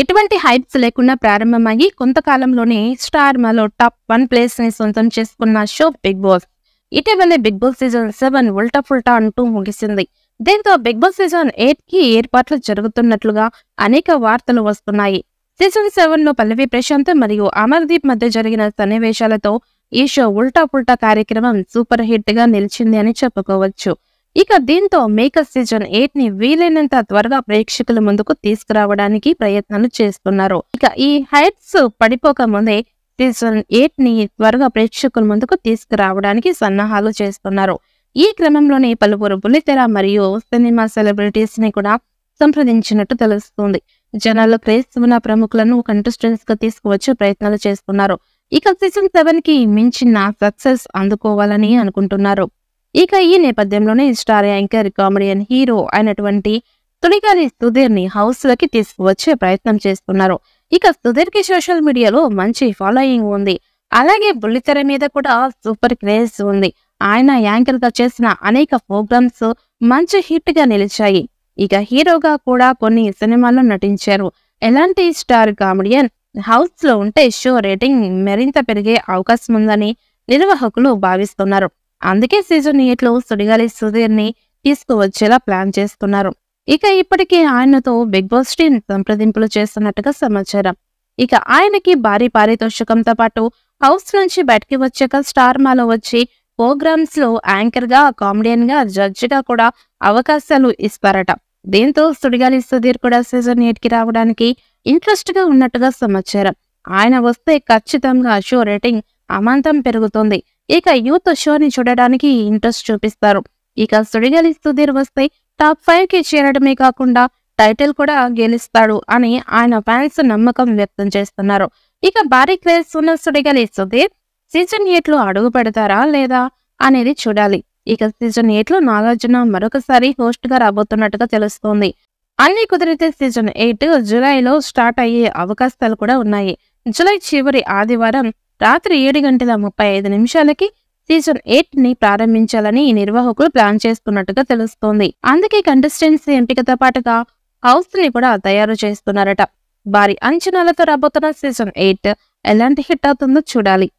ఎటువంటి హైప్స్ లేకుండా ప్రారంభమయ్యి కొంతకాలంలోనే స్టార్ మాలో టాప్ వన్ ప్లేస్ ని సొంతం చేసుకున్న షో బిగ్ బాస్ ఇటీవలే బిగ్ బాస్ సీజన్ సెవెన్ ఉల్టా ఫుల్టా అంటూ ముగిసింది దీంతో బిగ్ బాస్ సీజన్ ఎయిట్ కి ఏర్పాట్లు జరుగుతున్నట్లుగా అనేక వార్తలు వస్తున్నాయి సీజన్ సెవెన్ లో పల్లవి ప్రశాంత్ మరియు అమర్దీప్ మధ్య జరిగిన సన్నివేశాలతో ఈ షో ఉల్టా పుల్టా కార్యక్రమం సూపర్ హిట్ గా నిలిచింది అని చెప్పుకోవచ్చు ఇక దీంతో మేకర్ సీజన్ ఎయిట్ ని వీలైనంత త్వరగా ప్రేక్షకుల ముందుకు తీసుకురావడానికి ప్రయత్నాలు చేస్తున్నారు ఇక ఈ హైట్స్ పడిపోక ముందే సీజన్ ఎయిట్ ని త్వరగా ప్రేక్షకుల ముందుకు తీసుకురావడానికి సన్నాహాలు చేస్తున్నారు ఈ క్రమంలోనే పలువురు బుల్లితెర మరియు సినిమా సెలబ్రిటీస్ ని కూడా సంప్రదించినట్టు తెలుస్తుంది జనాలు క్రైస్తవున ప్రముఖులను కంటెస్టెంట్స్ గా తీసుకువచ్చే ప్రయత్నాలు చేస్తున్నారు ఇక సీజన్ సెవెన్ కి మించిన సక్సెస్ అందుకోవాలని అనుకుంటున్నారు ఇక ఈ నేపథ్యంలోనే స్టార్ యాంకర్ కామెడియన్ హీరో అయినటువంటి తొలిగారి సుధీర్ ని హౌస్ లోకి తీసుకువచ్చే ప్రయత్నం చేస్తున్నారు ఇక సుధీర్ కి సోషల్ మీడియాలో మంచి ఫాలోయింగ్ ఉంది అలాగే బుల్లితెర మీద కూడా సూపర్ క్రేజ్ ఉంది ఆయన యాంకర్ గా చేసిన అనేక ప్రోగ్రామ్స్ మంచి హిట్ గా నిలిచాయి ఇక హీరోగా కూడా కొన్ని సినిమాల్లో నటించారు ఎలాంటి స్టార్ కామెడియన్ హౌస్ లో ఉంటే షో రేటింగ్ మరింత పెరిగే అవకాశం ఉందని నిర్వాహకులు భావిస్తున్నారు అందుకే సీజన్ లో సుడిగాలి సుధీర్ని తీసుకువచ్చేలా ప్లాన్ చేస్తున్నారు ఇక ఇప్పటికే ఆయనతో బిగ్ బాస్ టీం సంప్రదింపులు చేస్తున్నట్టుగా సమాచారం ఇక ఆయనకి భారీ పారితోషికంతో పాటు హౌస్ నుంచి బయటికి వచ్చాక స్టార్ మాలో వచ్చి ప్రోగ్రామ్స్ లో యాంకర్ గా కామెడియన్ గా జడ్జి గా కూడా అవకాశాలు ఇస్తారట దీంతో సుడిగాలి సుధీర్ కూడా సీజన్ ఎయిట్ కి రావడానికి ఇంట్రెస్ట్ గా ఉన్నట్టుగా సమాచారం ఆయన వస్తే ఖచ్చితంగా షో రేటింగ్ అమాంతం పెరుగుతుంది ఇక యూత్ షోని చూడడానికి ఇంట్రెస్ట్ చూపిస్తారు ఇక సుడిగలిస్తూ దీని వస్తే టాప్ ఫైవ్ కి చేరడమే కాకుండా టైటిల్ కూడా గెలుస్తాడు అని ఆయన ఫ్యాన్స్ నమ్మకం వ్యక్తం చేస్తున్నారు ఇక భారీ క్రేజ్ ఉన్న సుడిగలి సుధీర్ సీజన్ ఎయిట్ లో అడుగు పెడతారా లేదా అనేది చూడాలి ఇక సీజన్ ఎయిట్ లో నాగార్జున మరొకసారి హోస్ట్ గా రాబోతున్నట్టుగా తెలుస్తోంది అన్ని కుదిరితే సీజన్ ఎయిట్ లో స్టార్ట్ అయ్యే అవకాశాలు కూడా ఉన్నాయి జూలై చివరి ఆదివారం రాత్రి ఏడు గంటల ముప్పై ఐదు నిమిషాలకి సీజన్ ఎయిట్ ని ప్రారంభించాలని ఈ నిర్వాహకులు ప్లాన్ చేస్తున్నట్టుగా తెలుస్తోంది అందుకే కంటెస్టెంట్స్ ఎంపికతో పాటుగా హౌస్ ని కూడా తయారు చేస్తున్నారట భారీ అంచనాలతో రాబోతున్న సీజన్ ఎయిట్ ఎలాంటి హిట్ అవుతుందో చూడాలి